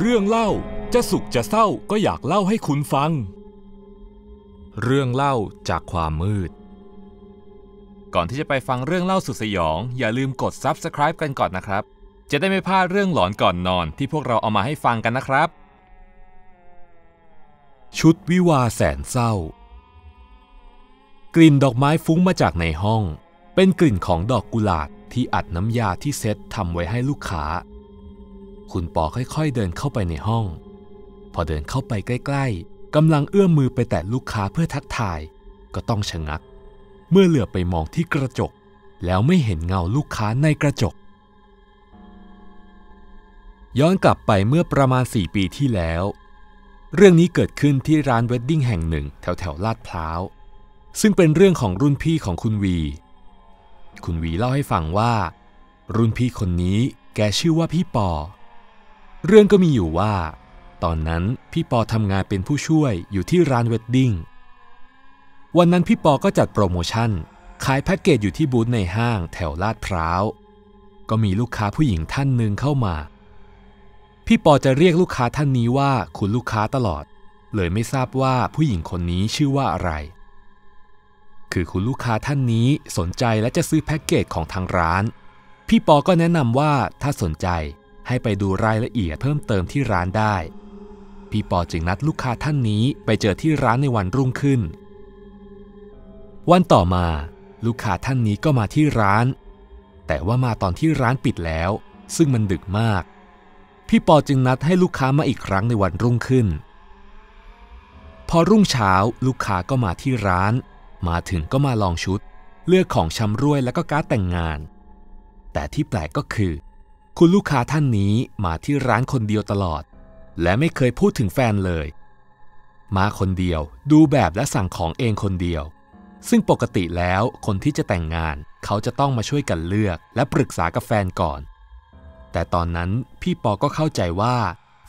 เรื่องเล่าจะสุขจะเศร้าก็อยากเล่าให้คุณฟัง เรื่องเล่าจากความมืด ก่อนที่จะไปฟังเรื่องเล่าสุดสยอง อย่าลืมกด Subscribe กันก่อนนะครับ จะได้ไม่พลาดเรื่องหลอนก่อนนอนที่พวกเราเอามาให้ฟังกันนะครับ ชุดวิวาแสนเศร้า กลิ่นดอกไม้ฟุ้งมาจากในห้อง เป็นกลิ่นของดอกกุหลาบที่อัดน้ำยาที่เซตทำไว้ให้ลูกค้าคุณปอค่อยๆเดินเข้าไปในห้อง พอเดินเข้าไปใกล้ ๆกำลังเอื้อมมือไปแตะลูกค้าเพื่อทักทาย ก็ต้องชะงัก เมื่อเหลือไปมองที่กระจก แล้วไม่เห็นเงาลูกค้าในกระจก ย้อนกลับไปเมื่อประมาณ 4 ปีที่แล้ว เรื่องนี้เกิดขึ้นที่ร้านเวดดิ้งแห่งหนึ่งแถวแถวลาดพร้าวซึ่งเป็นเรื่องของรุ่นพี่ของคุณวี คุณวีเล่าให้ฟังว่า รุ่นพี่คนนี้แกชื่อว่าพี่ปอเรื่องก็มีอยู่ว่า ตอนนั้นพี่ปอทำงานเป็นผู้ช่วยอยู่ที่ร้านเวดดิ้งวันนั้นพี่ปอ ก็จัดโปรโมชั่นขายแพ็กเกจอยู่ที่บูธในห้าง แถวลาดพร้าวก็มีลูกค้าผู้หญิงท่านหนึ่งเข้ามา พี่ปอจะเรียกลูกค้าท่านนี้ว่าคุณลูกค้าตลอด เลยไม่ทราบว่าผู้หญิงคนนี้ชื่อว่าอะไร คือคุณลูกค้าท่านนี้สนใจและจะซื้อแพ็กเกจของทางร้าน พี่ปอ ก็แนะนำว่าถ้าสนใจให้ไปดูรายละเอียดเพิ่มเติมที่ร้านได้ พี่ปอจึงนัดลูกค้าท่านนี้ไปเจอที่ร้านในวันรุ่งขึ้น วันต่อมาลูกค้าท่านนี้ก็มาที่ร้าน แต่ว่ามาตอนที่ร้านปิดแล้ว ซึ่งมันดึกมาก พี่ปอจึงนัดให้ลูกค้ามาอีกครั้งในวันรุ่งขึ้น พอรุ่งเช้าลูกค้าก็มาที่ร้าน มาถึงก็มาลองชุด เลือกของชำร่วยแล้วก็การ์ดแต่งงาน แต่ที่แปลกก็คือคุณลูกค้าท่านนี้มาที่ร้านคนเดียวตลอด และไม่เคยพูดถึงแฟนเลย มาคนเดียวดูแบบและสั่งของเองคนเดียว ซึ่งปกติแล้วคนที่จะแต่งงาน เขาจะต้องมาช่วยกันเลือก และปรึกษากับแฟนก่อน แต่ตอนนั้นพี่ปอก็เข้าใจว่า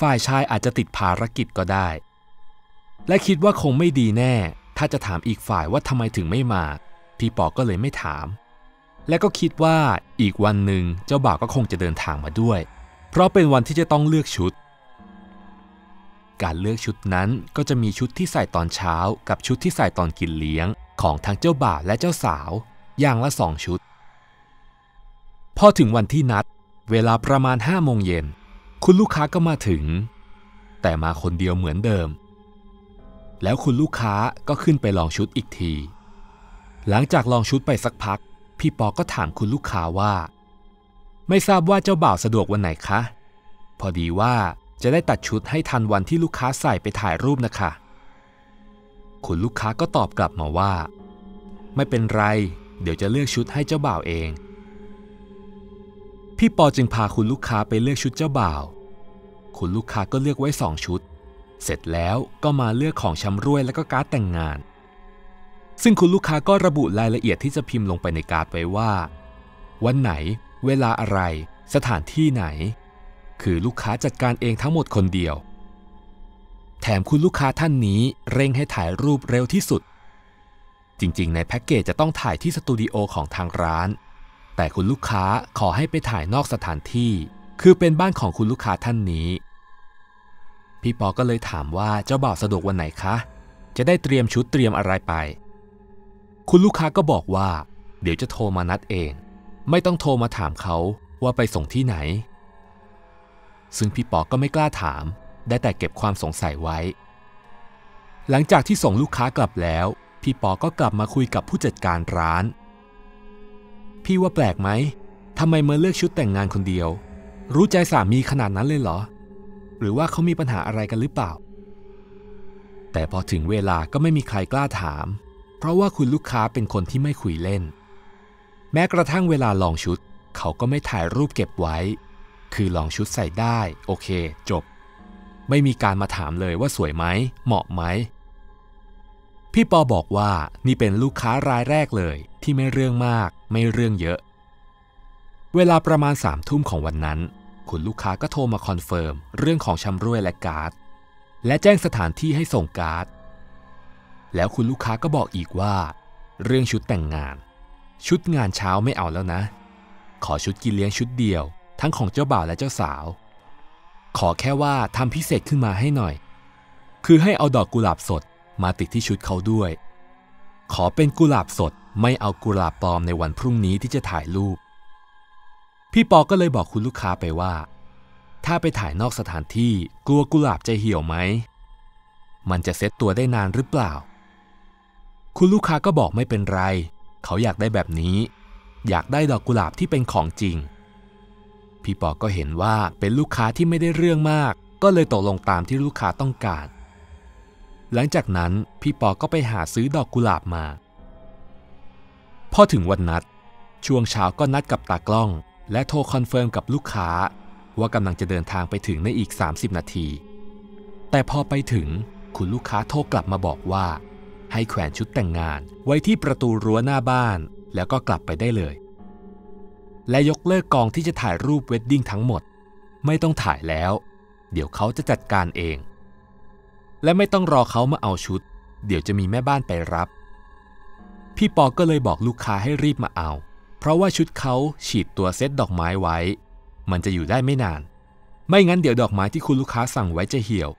ฝ่ายชายอาจจะติดภารกิจก็ได้ และคิดว่าคงไม่ดีแน่ ถ้าจะถามอีกฝ่ายว่าทำไมถึงไม่มาพี่ปอก็เลยไม่ถามและก็คิดว่าอีกวันหนึ่งเจ้าบ่าวก็คงจะเดินทางมาด้วย เพราะเป็นวันที่จะต้องเลือกชุด การเลือกชุดนั้นก็จะมีชุดที่ใส่ตอนเช้า กับชุดที่ใส่ตอนกินเลี้ยง ของทั้งเจ้าบ่าวและเจ้าสาว อย่างละสองชุดพอถึงวันที่นัด เวลาประมาณห้าโมงเย็นคุณลูกค้าก็มาถึง แต่มาคนเดียวเหมือนเดิม แล้วคุณลูกค้าก็ขึ้นไปลองชุดอีกที หลังจากลองชุดไปสักพักพี่ปอก็ถามคุณลูกค้าว่า ไม่ทราบว่าเจ้าบ่าวสะดวกวันไหนคะ พอดีว่าจะได้ตัดชุดให้ทันวันที่ลูกค้าใส่ไปถ่ายรูปนะคะ คุณลูกค้าก็ตอบกลับมาว่า ไม่เป็นไร เดี๋ยวจะเลือกชุดให้เจ้าบ่าวเองพี่ปอจึงพาคุณลูกค้าไปเลือกชุดเจ้าบ่าว คุณลูกค้าก็เลือกไว้สองชุด เสร็จแล้วก็มาเลือกของชำร่วยและก็การ์ดแต่งงานซึ่งคุณลูกค้าก็ระบุรายละเอียดที่จะพิมพ์ลงไปในการ์ดไว้ว่า วันไหน เวลาอะไร สถานที่ไหน คือลูกค้าจัดการเองทั้งหมดคนเดียว แถมคุณลูกค้าท่านนี้ เร่งให้ถ่ายรูปเร็วที่สุด จริงๆ ในแพ็กเกจจะต้องถ่ายที่สตูดิโอของทางร้าน แต่คุณลูกค้าขอให้ไปถ่ายนอกสถานที่ คือเป็นบ้านของคุณลูกค้าท่านนี้ พี่ปอ ก็เลยถามว่าเจ้าบ่าวสะดวกวันไหนคะ จะได้เตรียมชุดเตรียมอะไรไปคุณลูกค้าก็บอกว่า เดี๋ยวจะโทรมานัดเอง ไม่ต้องโทรมาถามเขาว่าไปส่งที่ไหน ซึ่งพี่ปอก็ไม่กล้าถาม ได้แต่เก็บความสงสัยไว้ หลังจากที่ส่งลูกค้ากลับแล้วพี่ปอก็กลับมาคุยกับผู้จัดการร้าน พี่ว่าแปลกไหมทำไมเมอเลือกชุดแต่งงานคนเดียว รู้ใจสามีขนาดนั้นเลยเหรอ หรือว่าเขามีปัญหาอะไรกันหรือเปล่า แต่พอถึงเวลาก็ไม่มีใครกล้าถามเพราะว่าคุณลูกค้าเป็นคนที่ไม่คุยเล่น แม้กระทั่งเวลาลองชุด เขาก็ไม่ถ่ายรูปเก็บไว้ คือลองชุดใส่ได้ โอเค จบ ไม่มีการมาถามเลยว่าสวยไหมเหมาะไหมพี่ปอบอกว่านี่เป็นลูกค้ารายแรกเลย ที่ไม่เรื่องมาก ไม่เรื่องเยอะ เวลาประมาณสามทุ่มของวันนั้น คุณลูกค้าก็โทรมาคอนเฟิร์มเรื่องของชำร่วยและการ์ดและแจ้งสถานที่ให้ส่งการ์ดแล้วคุณลูกค้าก็บอกอีกว่า เรื่องชุดแต่งงาน ชุดงานเช้าไม่เอาแล้วนะ ขอชุดกินเลี้ยงชุดเดียว ทั้งของเจ้าบ่าวและเจ้าสาว ขอแค่ว่าทำพิเศษขึ้นมาให้หน่อย คือให้เอาดอกกุหลาบสดมาติดที่ชุดเขาด้วย ขอเป็นกุหลาบสดไม่เอากุหลาบปลอมในวันพรุ่งนี้ที่จะถ่ายรูป พี่ปอก็เลยบอกคุณลูกค้าไปว่า ถ้าไปถ่ายนอกสถานที่ กลัวกุหลาบจะเหี่ยวไหมมันจะเซ็ตตัวได้นานหรือเปล่าคุณลูกค้าก็บอกไม่เป็นไร เขาอยากได้แบบนี้ อยากได้ดอกกุหลาบที่เป็นของจริง พี่ปอก็เห็นว่าเป็นลูกค้าที่ไม่ได้เรื่องมาก ก็เลยตกลงตามที่ลูกค้าต้องการ หลังจากนั้นพี่ปอก็ไปหาซื้อดอกกุหลาบมาพอถึงวันนัด ช่วงเช้าก็นัดกับตากล้อง และโทรคอนเฟิร์มกับลูกค้า ว่ากำลังจะเดินทางไปถึงในอีก 30 นาที แต่พอไปถึงคุณลูกค้าโทรกลับมาบอกว่าให้แขวนชุดแต่งงานไว้ที่ประตูรั้วหน้าบ้านแล้วก็กลับไปได้เลย และยกเลิกกองที่จะถ่ายรูปเวดดิ้งทั้งหมด ไม่ต้องถ่ายแล้ว เดี๋ยวเขาจะจัดการเอง และไม่ต้องรอเขามาเอาชุด เดี๋ยวจะมีแม่บ้านไปรับ พี่ปอก็เลยบอกลูกค้าให้รีบมาเอา เพราะว่าชุดเขาฉีดตัวเซตดอกไม้ไว้ มันจะอยู่ได้ไม่นาน ไม่งั้นเดี๋ยวดอกไม้ที่คุณลูกค้าสั่งไว้จะเหี่ยว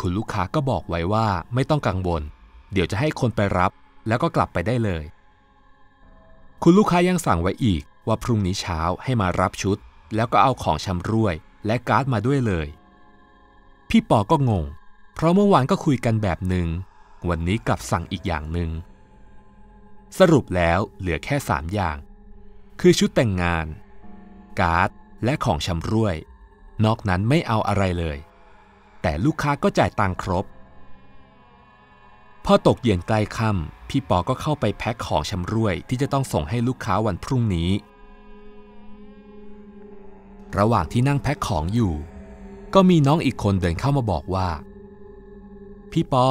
คุณลูกค้าก็บอกไว้ว่าไม่ต้องกังวล เดี๋ยวจะให้คนไปรับแล้วก็กลับไปได้เลย คุณลูกค้ายังสั่งไว้อีกว่าพรุ่งนี้เช้าให้มารับชุด แล้วก็เอาของชำร่วย และการ์ดมาด้วยเลย พี่ปอก็งง เพราะเมื่อวานก็คุยกันแบบหนึง่งวันนี้กลับสั่งอีกอย่างหนึง่งสรุปแล้วเหลือแค่สามอย่าง คือชุดแต่งงาน การ์ดและของชำร่วย นอกนั้นไม่เอาอะไรเลยแต่ลูกค้าก็จ่ายตังครบ พอตกเย็นใกล้ค่ำพี่ปอ ก็เข้าไปแพ็คของชำร่วย ที่จะต้องส่งให้ลูกค้าวันพรุ่งนี้ ระหว่างที่นั่งแพ็คของอยู่ ก็มีน้องอีกคนเดินเข้ามาบอกว่า พี่ปอ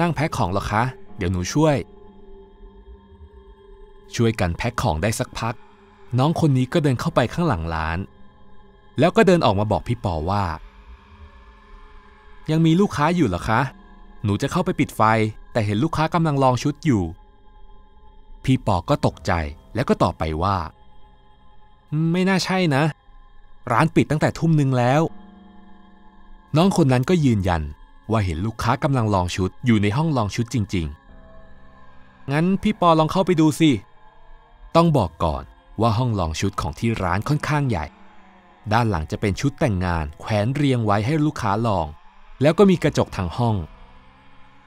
นั่งแพ็คของหรอคะเดี๋ยวหนูช่วย ช่วยกันแพ็คของได้สักพัก น้องคนนี้ก็เดินเข้าไปข้างหลังร้าน แล้วก็เดินออกมาบอกพี่ปอว่ายังมีลูกค้าอยู่หรอคะ หนูจะเข้าไปปิดไฟแต่เห็นลูกค้ากำลังลองชุดอยู่ พี่ปอก็ตกใจแล้วก็ตอบไปว่า ไม่น่าใช่นะ ร้านปิดตั้งแต่ทุ่มหนึ่งแล้ว น้องคนนั้นก็ยืนยันว่าเห็นลูกค้ากำลังลองชุดอยู่ในห้องลองชุดจริง ๆ งั้นพี่ปอลองเข้าไปดูสิต้องบอกก่อนว่าห้องลองชุดของที่ร้านค่อนข้างใหญ่ ด้านหลังจะเป็นชุดแต่งงาน แขวนเรียงไว้ให้ลูกค้าลองแล้วก็มีกระจกทางห้อง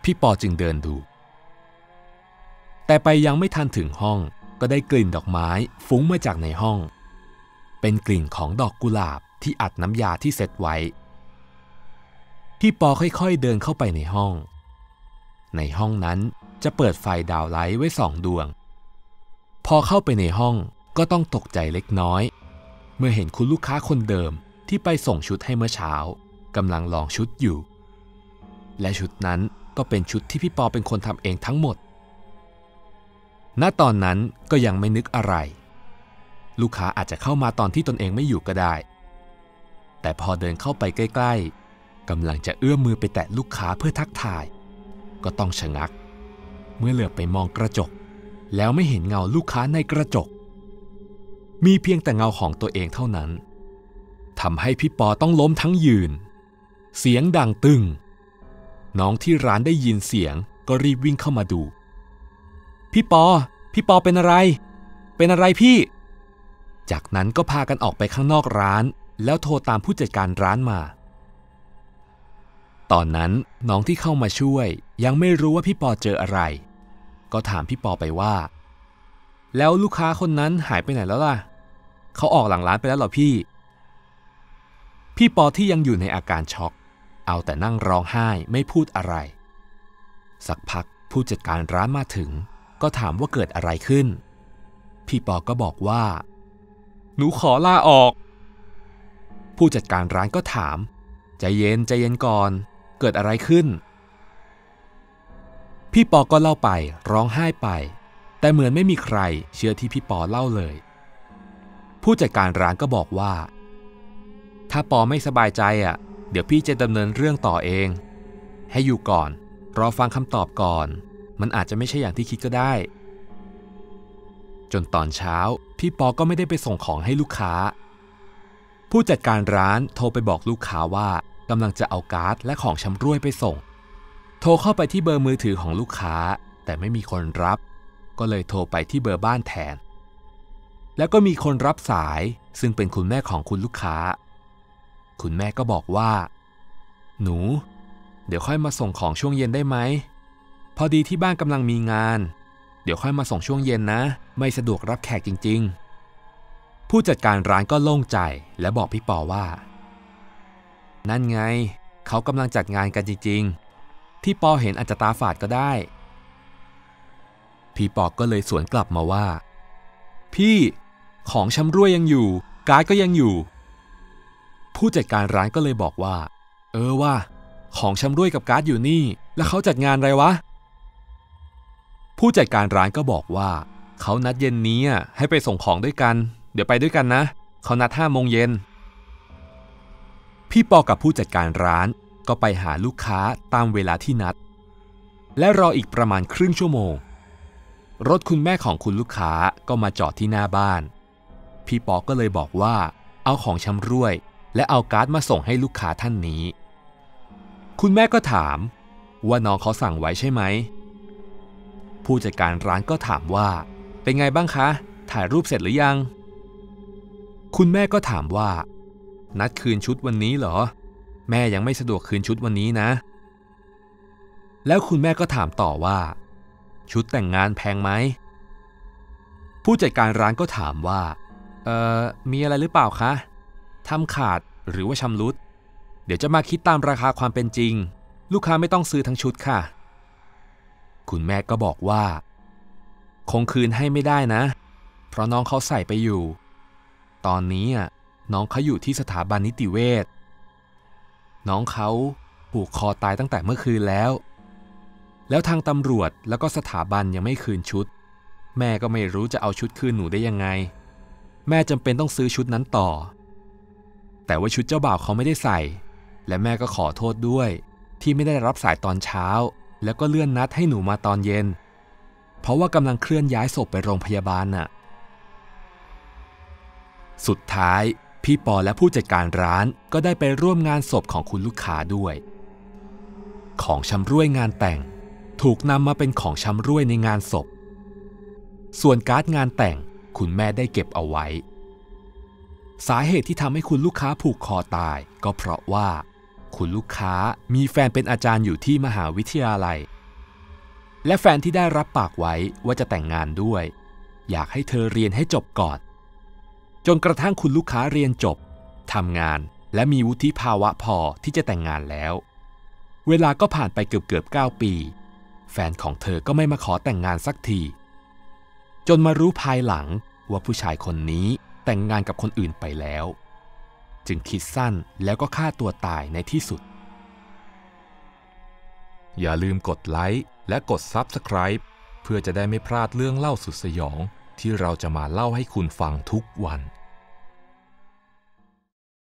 พี่ปอจึงเดินดู แต่ไปยังไม่ทันถึงห้องก็ได้กลิ่นดอกไม้ฟุ้งมาจากในห้อง เป็นกลิ่นของดอกกุหลาบที่อัดน้ำยาที่เซต็ไว้ พี่ปอค่อยๆเดินเข้าไปในห้อง ในห้องนั้นจะเปิดไฟดาวไลท์ไว้สองดวง พอเข้าไปในห้องก็ต้องตกใจเล็กน้อย เมื่อเห็นคุณลูกค้าคนเดิมที่ไปส่งชุดให้เมื่อเช้ากำลังลองชุดอยู่ และชุดนั้นก็เป็นชุดที่พี่ปอเป็นคนทำเองทั้งหมด ณ ตอนนั้นก็ยังไม่นึกอะไร ลูกค้าอาจจะเข้ามาตอนที่ตนเองไม่อยู่ก็ได้ แต่พอเดินเข้าไปใกล้ๆกำลังจะเอื้อมมือไปแตะลูกค้าเพื่อทักทาย ก็ต้องชะงัก เมื่อเหลือบไปมองกระจก แล้วไม่เห็นเงาลูกค้าในกระจก มีเพียงแต่เงาของตัวเองเท่านั้นทำให้พี่ปอต้องล้มทั้งยืนเสียงดังตึง น้องที่ร้านได้ยินเสียง ก็รีบวิ่งเข้ามาดู พี่ปอ พี่ปอเป็นอะไร เป็นอะไรพี่ จากนั้นก็พากันออกไปข้างนอกร้าน แล้วโทรตามผู้จัดการร้านมา ตอนนั้นน้องที่เข้ามาช่วยยังไม่รู้ว่าพี่ปอเจออะไร ก็ถามพี่ปอไปว่า แล้วลูกค้าคนนั้นหายไปไหนแล้วล่ะ เขาออกหลังร้านไปแล้วหรอพี่ พี่ปอที่ยังอยู่ในอาการช็อกเอาแต่นั่งร้องไห้ไม่พูดอะไร สักพักผู้จัดการร้านมาถึง ก็ถามว่าเกิดอะไรขึ้น พี่ปอก็บอกว่า หนูขอลาออก ผู้จัดการร้านก็ถามใจเย็น ใจเย็นก่อน เกิดอะไรขึ้น พี่ปอก็เล่าไป ร้องไห้ไป แต่เหมือนไม่มีใคร เชื่อที่พี่ปอเล่าเลย ผู้จัดการร้านก็บอกว่า ถ้าปอไม่สบายใจอ่ะเดี๋ยวพี่จะดำเนินเรื่องต่อเอง ให้อยู่ก่อน รอฟังคำตอบก่อน มันอาจจะไม่ใช่อย่างที่คิดก็ได้ จนตอนเช้าพี่ปอก็ไม่ได้ไปส่งของให้ลูกค้า ผู้จัดการร้านโทรไปบอกลูกค้าว่ากำลังจะเอาการ์ดและของชำร่วยไปส่ง โทรเข้าไปที่เบอร์มือถือของลูกค้า แต่ไม่มีคนรับ ก็เลยโทรไปที่เบอร์บ้านแทน แล้วก็มีคนรับสาย ซึ่งเป็นคุณแม่ของคุณลูกค้าคุณแม่ก็บอกว่า หนู เดี๋ยวค่อยมาส่งของช่วงเย็นได้ไหมพอดีที่บ้านกำลังมีงาน เดี๋ยวค่อยมาส่งช่วงเย็นนะ ไม่สะดวกรับแขกจริง ๆ ผู้จัดการร้านก็โล่งใจและบอกพี่ปอว่า นั่นไง เขากำลังจัดงานกันจริง ๆ ที่ปอเห็นอาจจะตาฝาดก็ได้ พี่ปอก็เลยสวนกลับมาว่า พี่ ของชำร่วยยังอยู่การ์ดก็ยังอยู่ผู้จัดการร้านก็เลยบอกว่า เออว่าของชำร่วยกับการ์ดอยู่นี่ แล้วเขาจัดงานอะไรวะผู้จัดการร้านก็บอกว่าเขานัดเย็นนี้ให้ไปส่งของด้วยกัน เดี๋ยวไปด้วยกันนะเขานัดห้าโมงเย็นพี่ปอ กับผู้จัดการร้านก็ไปหาลูกค้าตามเวลาที่นัด และรออีกประมาณครึ่งชั่วโมง รถคุณแม่ของคุณลูกค้าก็มาจอดที่หน้าบ้าน พี่ปอก็เลยบอกว่า เอาของชำร่วยและเอาการ์ดมาส่งให้ลูกค้าท่านนี้ คุณแม่ก็ถามว่าน้องเขาสั่งไว้ใช่ไหม ผู้จัดการร้านก็ถามว่า เป็นไงบ้างคะ ถ่ายรูปเสร็จหรือยัง คุณแม่ก็ถามว่า นัดคืนชุดวันนี้เหรอ แม่ยังไม่สะดวกคืนชุดวันนี้นะ แล้วคุณแม่ก็ถามต่อว่า ชุดแต่งงานแพงไหม ผู้จัดการร้านก็ถามว่า เอ่อมีอะไรหรือเปล่าคะทำขาดหรือว่าชำรุด เดี๋ยวจะมาคิดตามราคาความเป็นจริง ลูกค้าไม่ต้องซื้อทั้งชุดค่ะ คุณแม่ก็บอกว่า คงคืนให้ไม่ได้นะ เพราะน้องเขาใส่ไปอยู่ ตอนนี้น้องเขาอยู่ที่สถาบันนิติเวชน้องเขาผูกคอตายตั้งแต่เมื่อคืนแล้ว แล้วทางตำรวจแล้วก็สถาบันยังไม่คืนชุด แม่ก็ไม่รู้จะเอาชุดคืนหนูได้ยังไง แม่จำเป็นต้องซื้อชุดนั้นต่อแต่ว่าชุดเจ้าบ่าวเขาไม่ได้ใส่ และแม่ก็ขอโทษด้วย ที่ไม่ได้รับสายตอนเช้า แล้วก็เลื่อนนัดให้หนูมาตอนเย็น เพราะว่ากำลังเคลื่อนย้ายศพไปโรงพยาบาลน่ะสุดท้าย พี่ปอและผู้จัดการร้านก็ได้ไปร่วมงานศพของคุณลูกค้าด้วย ของชำร่วยงานแต่งถูกนำมาเป็นของชำร่วยในงานศพ ส่วนการ์ดงานแต่งคุณแม่ได้เก็บเอาไว้สาเหตุที่ทำให้คุณลูกค้าผูกคอตายก็เพราะว่า คุณลูกค้ามีแฟนเป็นอาจารย์อยู่ที่มหาวิทยาลัย และแฟนที่ได้รับปากไว้ว่าจะแต่งงานด้วย อยากให้เธอเรียนให้จบก่อน จนกระทั่งคุณลูกค้าเรียนจบทำงานและมีวุฒิภาวะพอที่จะแต่งงานแล้ว เวลาก็ผ่านไปเกือบเกือบ9ปี แฟนของเธอก็ไม่มาขอแต่งงานสักที จนมารู้ภายหลัง ว่าผู้ชายคนนี้แต่งงานกับคนอื่นไปแล้ว จึงคิดสั้นแล้วก็ฆ่าตัวตายในที่สุด อย่าลืมกดไลค์และกด Subscribe เพื่อจะได้ไม่พลาดเรื่องเล่าสุดสยองที่เราจะมาเล่าให้คุณฟังทุกวัน